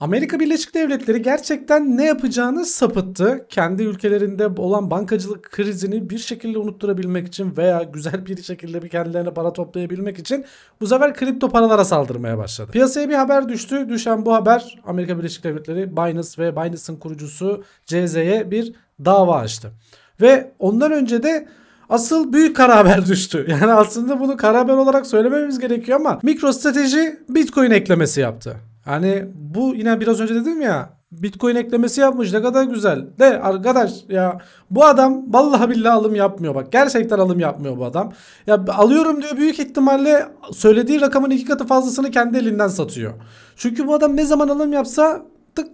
Amerika Birleşik Devletleri gerçekten ne yapacağını sapıttı. Kendi ülkelerinde olan bankacılık krizini bir şekilde unutturabilmek için veya güzel bir şekilde bir kendilerine para toplayabilmek için bu sefer kripto paralara saldırmaya başladı. Piyasaya bir haber düştü. Düşen bu haber Amerika Birleşik Devletleri Binance ve Binance'ın kurucusu CZ'ye bir dava açtı. Ve ondan önce de asıl büyük kara haber düştü. Yani aslında bunu kara haber olarak söylememiz gerekiyor ama MicroStrateji Bitcoin eklemesi yaptı. Yani bu yine biraz önce dedim ya Bitcoin eklemesi yapmış ne kadar güzel. De arkadaş ya bu adam vallahi billahi alım yapmıyor bak. Gerçekten alım yapmıyor bu adam. Ya alıyorum diyor büyük ihtimalle söylediği rakamın iki katı fazlasını kendi elinden satıyor. Çünkü bu adam ne zaman alım yapsa tık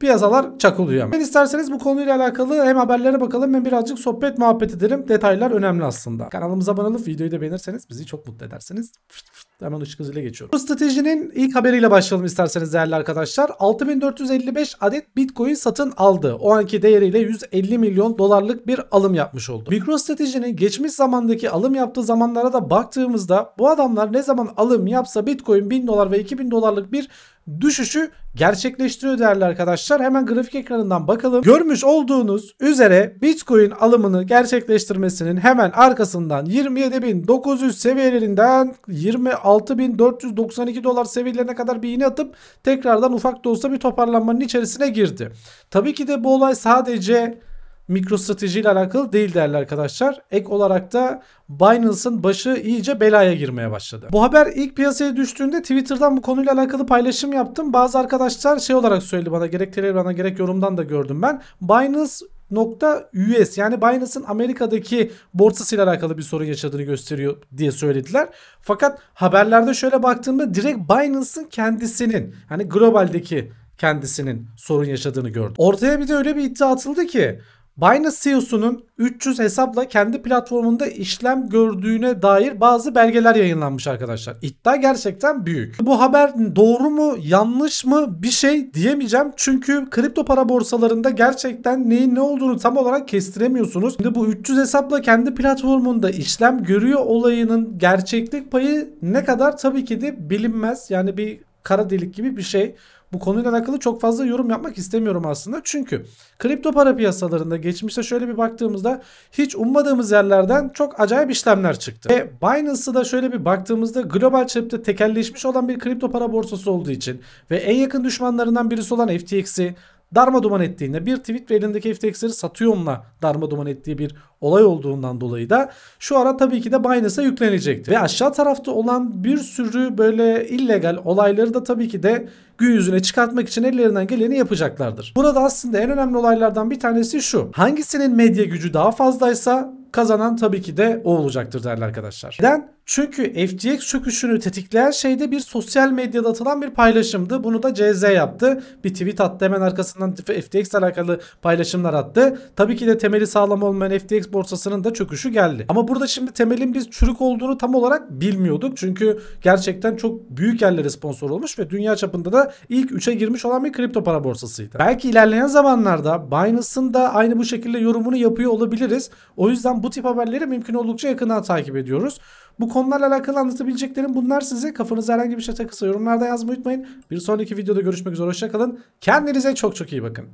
piyasalar çakılıyor. ben isterseniz bu konuyla alakalı hem haberlere bakalım hem birazcık sohbet muhabbet edelim. Detaylar önemli aslında. Kanalımıza abone olup videoyu da beğenirseniz bizi çok mutlu edersiniz. Fırt fırt. Hemen ışık hızıyla geçiyorum. Bu stratejinin ilk haberiyle başlayalım isterseniz değerli arkadaşlar. 6455 adet Bitcoin satın aldı. O anki değeriyle 150 milyon dolarlık bir alım yapmış oldu. MicroStrategy'nin geçmiş zamandaki alım yaptığı zamanlara da baktığımızda bu adamlar ne zaman alım yapsa Bitcoin 1000 dolar ve 2000 dolarlık bir düşüşü gerçekleştiriyor değerli arkadaşlar. Hemen grafik ekranından bakalım. Görmüş olduğunuz üzere Bitcoin alımını gerçekleştirmesinin hemen arkasından 27.900 seviyelerinden 26.492 dolar seviyelerine kadar bir iğne atıp tekrardan ufak da olsa bir toparlanmanın içerisine girdi. Tabii ki de bu olay sadece MicroStrategy ile alakalı değil değerli arkadaşlar. Ek olarak da Binance'ın başı iyice belaya girmeye başladı. Bu haber ilk piyasaya düştüğünde Twitter'dan bu konuyla alakalı paylaşım yaptım. Bazı arkadaşlar şey olarak söyledi bana gerek Telegram'dan gerek yorumdan da gördüm ben. Binance nokta US yani Binance'ın Amerika'daki borsasıyla alakalı bir sorun yaşadığını gösteriyor diye söylediler. Fakat haberlerde şöyle baktığımda direkt Binance'ın kendisinin hani globaldeki kendisinin sorun yaşadığını gördüm. Ortaya bir de öyle bir iddia atıldı ki Binance CEO'sunun 300 hesapla kendi platformunda işlem gördüğüne dair bazı belgeler yayınlanmış arkadaşlar. İddia gerçekten büyük. Bu haber doğru mu yanlış mı bir şey diyemeyeceğim. Çünkü kripto para borsalarında gerçekten neyin ne olduğunu tam olarak kestiremiyorsunuz. Şimdi bu 300 hesapla kendi platformunda işlem görüyor olayının gerçeklik payı ne kadar tabii ki de bilinmez. Yani bir kara delik gibi bir şey. Bu konuyla alakalı çok fazla yorum yapmak istemiyorum aslında. Çünkü kripto para piyasalarında geçmişte şöyle bir baktığımızda hiç ummadığımız yerlerden çok acayip işlemler çıktı. Ve Binance'ı da şöyle bir baktığımızda global çapta tekelleşmiş olan bir kripto para borsası olduğu için ve en yakın düşmanlarından birisi olan FTX'i darma duman ettiğinde bir tweet ve elindeki FTX'leri satıyorumla darma duman ettiği bir olay olduğundan dolayı da şu ara tabii ki de Binance'a yüklenecektir Ve aşağı tarafta olan bir sürü böyle illegal olayları da tabii ki de gün yüzüne çıkartmak için ellerinden geleni yapacaklardır. Burada aslında en önemli olaylardan bir tanesi şu. Hangisinin medya gücü daha fazlaysa kazanan tabii ki de o olacaktır derler arkadaşlar. Neden? Çünkü FTX çöküşünü tetikleyen şey de bir sosyal medyada atılan bir paylaşımdı. Bunu da CZ yaptı. Bir tweet attı hemen arkasından FTX alakalı paylaşımlar attı. Tabii ki de temeli sağlam olmayan FTX borsasının da çöküşü geldi. Ama burada şimdi temelin biz çürük olduğunu tam olarak bilmiyorduk. Çünkü gerçekten çok büyük yerlere sponsor olmuş ve dünya çapında da ilk 3'e girmiş olan bir kripto para borsasıydı. Belki ilerleyen zamanlarda Binance'ın da aynı bu şekilde yorumunu yapıyor olabiliriz. O yüzden bu tip haberleri mümkün oldukça yakından takip ediyoruz. Bu konularla alakalı anlatabileceklerim bunlar size. Kafanızda herhangi bir şey takılsa yorumlarda yazmayı unutmayın. Bir sonraki videoda görüşmek üzere. Hoşçakalın. Kendinize çok çok iyi bakın.